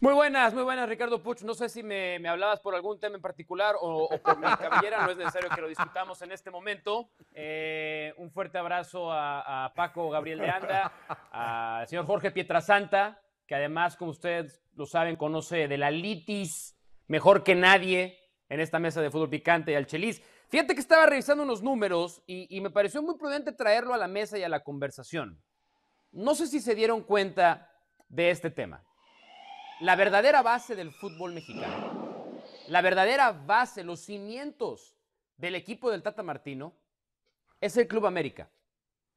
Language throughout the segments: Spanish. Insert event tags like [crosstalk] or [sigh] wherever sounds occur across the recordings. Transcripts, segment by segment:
Muy buenas, muy buenas, Ricardo Puch. No sé si me, hablabas por algún tema en particular o, por mi cabellera, no es necesario que lo discutamos en este momento. Eh, un fuerte abrazo a, Paco Gabriel de Anda, al señor Jorge Pietrasanta, que además, como ustedes lo saben, conoce de la litis mejor que nadie en esta mesa de fútbol picante y al Chelis. Fíjate que estaba revisando unos números y me pareció muy prudente traerlo a la mesa y a la conversación. No sé si se dieron cuenta de este tema la verdadera base del fútbol mexicano, la verdadera base, los cimientos del equipo del Tata Martino es el Club América.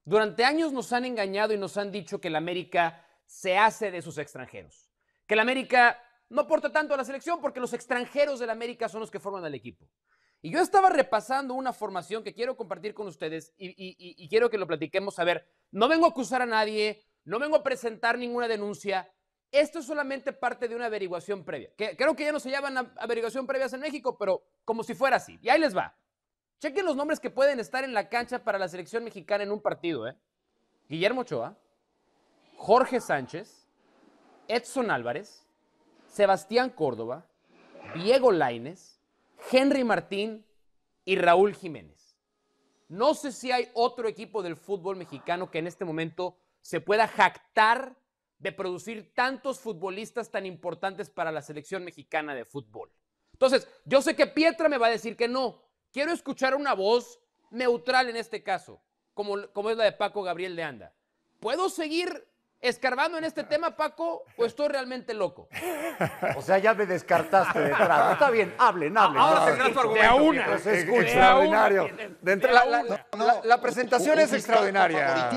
Durante años nos han engañado y nos han dicho que el América se hace de sus extranjeros, que el América no aporta tanto a la selección porque los extranjeros del América son los que forman al equipo. Y yo estaba repasando una formación que quiero compartir con ustedes y, y, quiero que lo platiquemos. A ver, no vengo a acusar a nadie, no vengo a presentar ninguna denuncia, esto es solamente parte de una averiguación previa, creo que ya no se llaman averiguación previas en México, pero como si fuera así. Y ahí les va. Chequen los nombres que pueden estar en la cancha para la selección mexicana en un partido, ¿eh? Guillermo Ochoa, Jorge Sánchez, Edson Álvarez, Sebastián Córdoba, Diego Laines, Henry Martín y Raúl Jiménez. No sé si hay otro equipo del fútbol mexicano que en este momento se pueda jactar de producir tantos futbolistas tan importantes para la selección mexicana de fútbol. Entonces, yo sé que Pietra me va a decir que no. Quiero escuchar una voz neutral en este caso, como, como es la de Paco Gabriel de Anda. ¿Puedo seguir escarbando en este [laughs] tema, Paco, o estoy realmente loco? O sea, ya me descartaste de [laughs] Está bien, hablen, hablen. Ah, ahora tendrás tu argumento. De una. Pues de extraordinario. la, presentación es extraordinaria.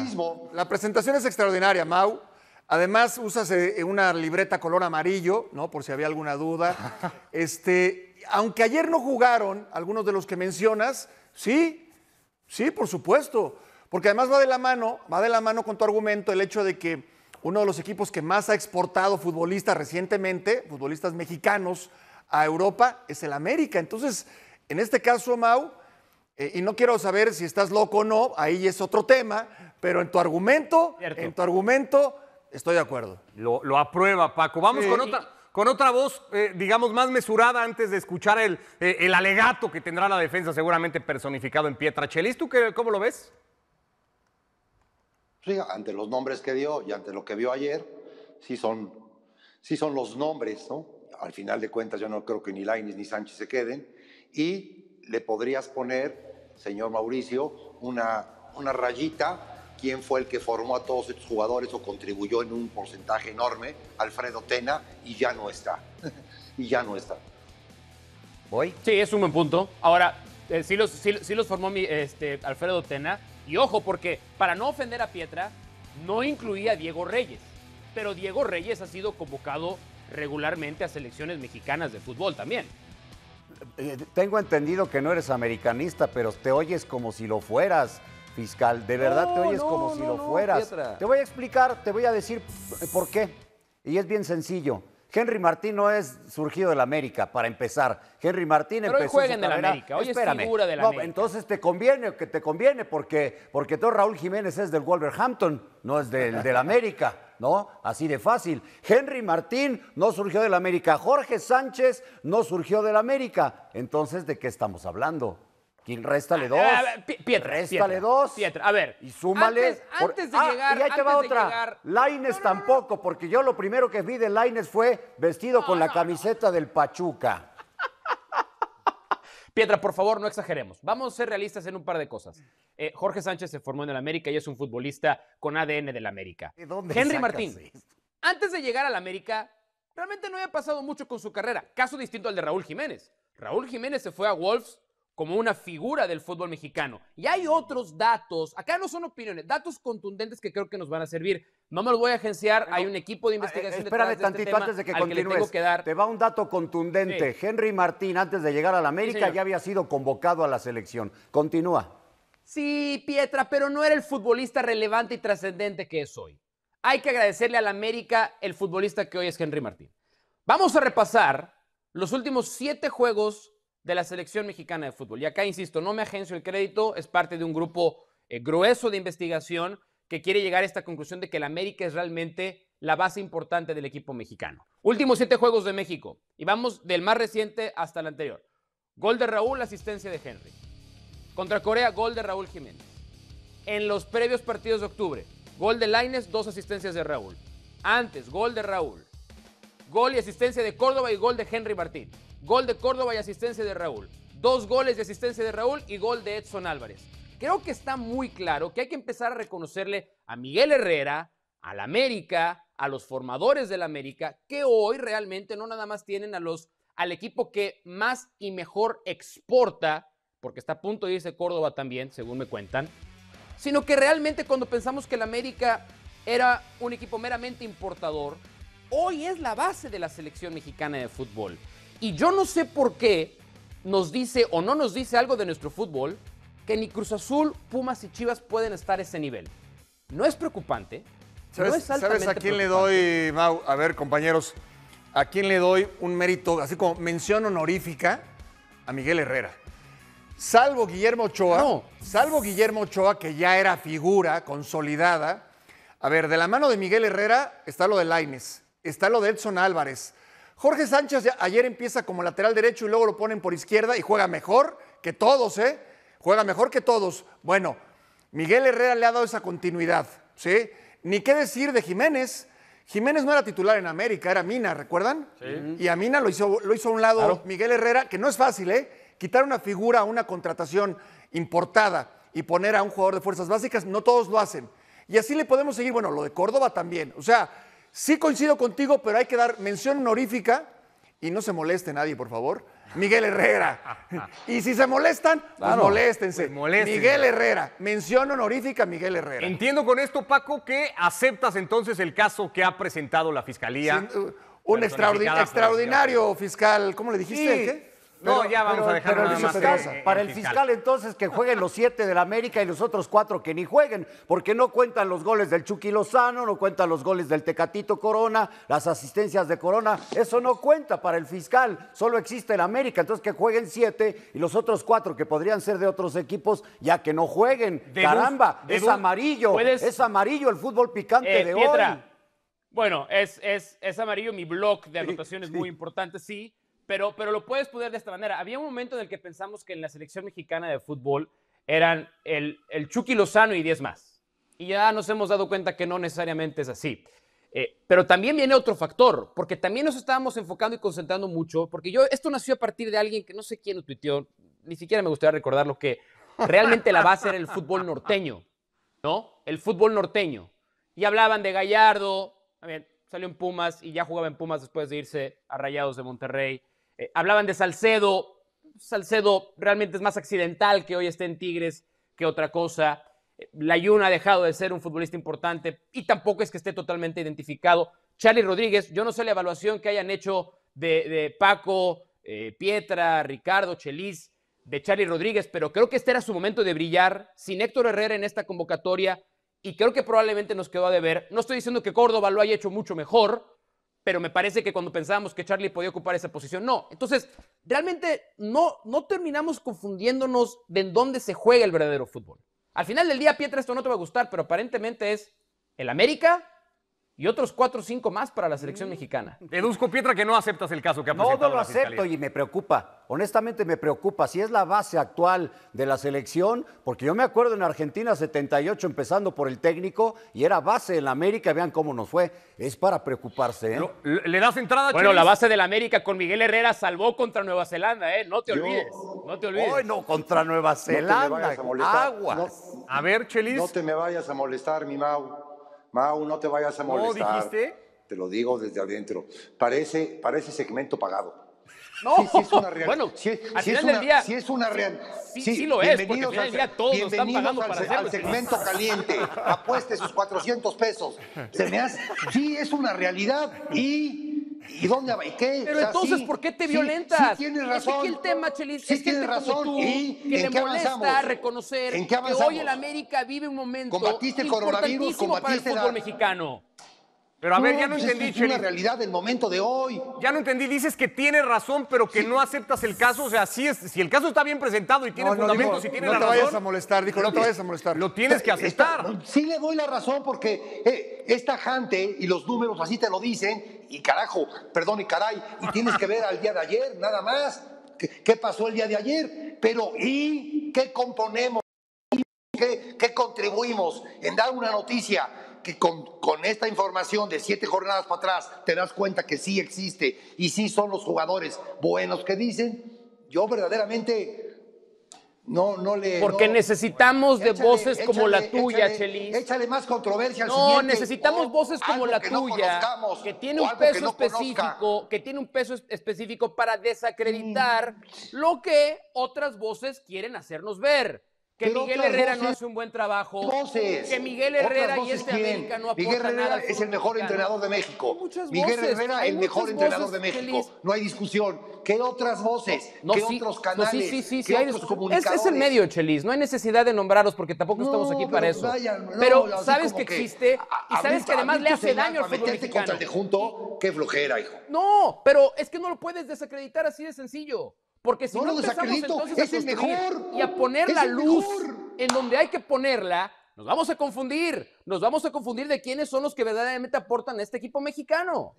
La presentación es extraordinaria, Mau. Además, usas eh, eh, una libreta color amarillo, ¿no? Por si había alguna duda. [laughs] Este, aunque ayer no jugaron algunos de los que mencionas, sí, sí, por supuesto. Porque además va de la mano, va de la mano con tu argumento el hecho de que uno de los equipos que más ha exportado futbolistas recientemente, futbolistas mexicanos, a Europa es el América. Entonces, en este caso, Mau, eh, y no quiero saber si estás loco o no, ahí es otro tema, pero en tu argumento, en tu argumento, Estoy de acuerdo. Lo, aprueba, Paco. Vamos con otra. Con otra voz, eh, digamos, más mesurada antes de escuchar el, eh, el, alegato que tendrá la defensa, seguramente personificado en Pietra Chelis. ¿Tú qué, cómo lo ves? Sí, ante los nombres que dio y ante lo que vio ayer, sí son, son los nombres, ¿no? Al final de cuentas, yo no creo que ni Lainis ni Sánchez se queden. Y le podrías poner, señor Mauricio, una, una rayita quién fue el que formó a todos estos jugadores o contribuyó en un porcentaje enorme, Alfredo Tena, y ya no está. [laughs] y ya no está. ¿Voy? Sí, es un buen punto. Ahora, eh, sí, los, sí, los, formó este, Alfredo Tena. Y ojo, porque para no ofender a Pietra, no incluía a Diego Reyes. Pero Diego Reyes ha sido convocado regularmente a selecciones mexicanas de fútbol también. Eh, tengo entendido que no eres americanista, pero te oyes como si lo fueras fiscal. De verdad te oyes como si lo fueras. Te voy a explicar, te voy a decir por qué. Y es bien sencillo. Henry Martín no es surgido de la América, para empezar. Henry Martín empezó en la América, hoy es figura de la América. Entonces te conviene, que te conviene, porque, porque todo Raúl Jiménez es del Wolverhampton, no es del, del América. ¿no? Así de fácil. Henry Martín no surgió del América, Jorge Sánchez no surgió del América. Entonces, ¿de qué estamos hablando? resta réstale ah, dos. piedra, Pietra, réstale dos. Pietra, a ver. Y súmale. Antes, antes de ah, llegar. Y ahí te va otra. Llegar... Laines tampoco, porque yo lo primero que vi de Laines fue vestido con la camiseta del Pachuca. [laughs] Pietra, por favor, no exageremos. Vamos a ser realistas en un par de cosas. Eh, Jorge Sánchez se formó en el América y es un futbolista con ADN del América. ¿De dónde Henry Martín. Antes de llegar al América, realmente no había pasado mucho con su carrera. Caso distinto al de Raúl Jiménez. Raúl Jiménez se fue a Wolves como una figura del fútbol mexicano. Y hay otros datos, acá no son opiniones, datos contundentes que creo que nos van a servir. No me los voy a agenciar, hay un equipo de eh, investigación. Espera de este tantito antes de que continúes. Te va un dato contundente. Henry Martín, antes de llegar a la América, ya había sido convocado a la selección. Continúa. Sí, Pietra, pero no era el futbolista relevante y trascendente que es hoy. Hay que agradecerle a la América el futbolista que hoy es Henry Martín. Vamos a repasar los últimos siete juegos de la selección mexicana de fútbol. Y acá, insisto, no me agencio el crédito, es parte de un grupo eh, grueso de investigación que quiere llegar a esta conclusión de que el América es realmente la base importante del equipo mexicano. Últimos siete juegos de México y vamos del más reciente hasta el anterior. Gol de Raúl, asistencia de Henry. Contra Corea, gol de Raúl Jiménez. En los previos partidos de octubre, gol de Laines, dos asistencias de Raúl. Antes, gol de Raúl. Gol y asistencia de Córdoba y gol de Henry Martín. Gol de Córdoba y asistencia de Raúl. Dos goles de asistencia de Raúl y gol de Edson Álvarez. Creo que está muy claro que hay que empezar a reconocerle a Miguel Herrera, al América, a los formadores del América, que hoy realmente no nada más tienen a los, al equipo que más y mejor exporta, porque está a punto de irse Córdoba también, según me cuentan, sino que realmente cuando pensamos que el América era un equipo meramente importador, hoy es la base de la selección mexicana de fútbol. Y yo no sé por qué nos dice o no nos dice algo de nuestro fútbol que ni Cruz Azul, Pumas y Chivas pueden estar a ese nivel. No es preocupante. ¿Sabes, no es ¿sabes a quién le doy, Mau? A ver, compañeros, a quién le doy un mérito, así como mención honorífica a Miguel Herrera. Salvo Guillermo Ochoa, no. salvo Guillermo Ochoa, que ya era figura consolidada. A ver, de la mano de Miguel Herrera está lo de Laines, está lo de Edson Álvarez, Jorge Sánchez ayer empieza como lateral derecho y luego lo ponen por izquierda y juega mejor que todos, ¿eh? Juega mejor que todos. Bueno, Miguel Herrera le ha dado esa continuidad, ¿sí? Ni qué decir de Jiménez. Jiménez no era titular en América, era Mina, ¿recuerdan? Sí. Y a Mina lo hizo, lo hizo a un lado Miguel Herrera, que no es fácil, ¿eh? Quitar una figura, una contratación importada y poner a un jugador de fuerzas básicas, no todos lo hacen. Y así le podemos seguir, bueno, lo de Córdoba también. O sea, Sí coincido contigo, pero hay que dar mención honorífica y no se moleste nadie, por favor. Miguel Herrera. [laughs] y si se molestan, pues claro, pues moléstense. Miguel Herrera. Mención honorífica Miguel Herrera. Entiendo con esto, Paco, que aceptas entonces el caso que ha presentado la Fiscalía. Uh, un extraordinario fiscal, ¿cómo le dijiste? No, ya vamos a dejarlo más casa. Eh, para el fiscal. entonces que jueguen los siete del América y los otros cuatro que ni jueguen, porque no cuentan los goles del Chucky Lozano, no cuentan los goles del Tecatito Corona, las asistencias de Corona, eso no cuenta para el fiscal, solo existe el América, entonces que jueguen siete y los otros cuatro que podrían ser de otros equipos ya que no jueguen. Caramba, es amarillo, es amarillo el fútbol picante eh, de hoy. Bueno, es, es, amarillo mi blog de anotaciones es muy importante, sí pero, pero lo puedes poder de esta manera. Había un momento en el que pensamos que en la selección mexicana de fútbol eran el, el Chucky Lozano y 10 más. Y ya nos hemos dado cuenta que no necesariamente es así. Eh, pero también viene otro factor, porque también nos estábamos enfocando y concentrando mucho, porque yo, esto nació a partir de alguien que no sé quién lo tuiteó, ni siquiera me gustaría recordar lo que realmente la base era el fútbol norteño, ¿no? El fútbol norteño. Y hablaban de Gallardo, también salió en Pumas y ya jugaba en Pumas después de irse a Rayados de Monterrey. Eh, hablaban de Salcedo. Salcedo realmente es más accidental que hoy esté en Tigres que otra cosa. Eh, Yuna ha dejado de ser un futbolista importante y tampoco es que esté totalmente identificado. Charlie Rodríguez, yo no sé la evaluación que hayan hecho de, Paco, eh, Pietra, Ricardo, Chelis, de Charlie Rodríguez, pero creo que este era su momento de brillar sin Héctor Herrera en esta convocatoria y creo que probablemente nos quedó a deber. No estoy diciendo que Córdoba lo haya hecho mucho mejor, pero me parece que cuando pensábamos que Charlie podía ocupar esa posición, no. Entonces, realmente no, no terminamos confundiéndonos de en dónde se juega el verdadero fútbol. Al final del día, Pietra, esto no te va a gustar, pero aparentemente es el América y otros cuatro o cinco más para la selección mm. mexicana. [laughs] Deduzco, Pietra, que no aceptas el caso que ha no, No, lo acepto y me preocupa. Honestamente me preocupa. Si es la base actual de la selección, porque yo me acuerdo en Argentina 78, empezando por el técnico, y era base en la América, vean cómo nos fue. Es para preocuparse. ¿eh? ¿Le das entrada, Bueno, la base de la América con Miguel Herrera salvó contra Nueva Zelanda, ¿eh? No te olvides, no te olvides. Bueno, contra Nueva Zelanda, agua a aguas. a ver, Chelis. No te me vayas a molestar, mi Mau. Mau, no te vayas a molestar. dijiste? Te lo digo desde adentro. Parece, parece segmento pagado. No, sí, es una realidad. Bueno, Sí, es una realidad. Sí, lo es, porque al todos están pagando para al segmento caliente. Apueste sus 400 pesos. Se me Sí, es una realidad. Y ¿Y dónde va? ¿Y qué? Pero entonces, ¿por qué te violentas? Sí, sí tienes razón. Es que el tema, Chelis, sí es gente razón. Como tú, ¿Y? que le molesta reconocer que hoy el América vive un momento ¿Combatiste el coronavirus? ¿Combatiste para el fútbol mexicano. Pero a ver, ya no entendí, Es la realidad del momento de hoy. Ya no entendí, dices que tiene razón, pero que no aceptas el caso. O sea, sí es, si el caso está bien presentado y tiene fundamentos si y tiene la razón. No te vayas a molestar, dijo, no te vayas a molestar. Lo tienes que aceptar. sí le doy la razón porque eh, esta gente y los números así te lo dicen. Y carajo, perdón y caray, y tienes que ver al día de ayer, nada más. ¿Qué, pasó el día de ayer? Pero, ¿y qué componemos? ¿Qué, ¿Qué contribuimos en dar una noticia que con, esta información de siete jornadas para atrás te das cuenta que sí existe y sí son los jugadores buenos que dicen, yo verdaderamente no, no le. Porque necesitamos de voces como la tuya, Chelis. Échale más controversia al No, necesitamos voces como la tuya, que tiene un peso específico, que tiene un peso específico para desacreditar mm. lo que otras voces quieren hacernos ver que Miguel Herrera no hace un buen trabajo. que Miguel Herrera y este América no aporta Miguel Herrera nada es el mejor entrenador de México. Voces, Miguel Herrera, el mejor entrenador de México. No hay discusión. ¿Qué otras voces? No, ¿Qué otros canales? No, sí, sí, ¿Qué otros comunicadores? Es, el medio, Chelis. No hay necesidad de nombrarlos porque tampoco estamos aquí para eso. pero sabes que, existe y sabes que además le hace daño al fútbol junto, qué flojera, hijo. No, pero es que no lo puedes desacreditar así de sencillo. Porque si no, no empezamos entonces es a el mejor, y a poner la luz en donde hay que ponerla, nos vamos a confundir. Nos vamos a confundir de quiénes son los que verdaderamente aportan a este equipo mexicano.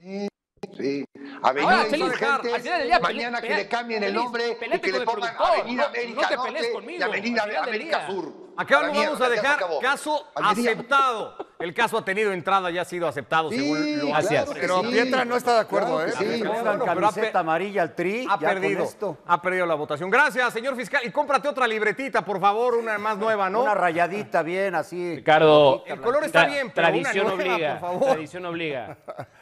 Sí, Avenida mañana que le cambien el nombre y que le pongan Avenida América no te Norte conmigo, y Avenida, América Sur. Acá lo vamos a dejar caso aceptado. El caso ha tenido entrada y ha sido aceptado según lo Gracias. pero mientras Pietra no está de acuerdo, ¿eh? Sí, camiseta amarilla al tri. Ha perdido. Ha perdido la votación. Gracias, señor fiscal. Y cómprate otra libretita, por favor, una más nueva, ¿no? Una rayadita bien, así. Ricardo. El color está bien, pero tradición una obliga, por favor. Tradición obliga. [laughs]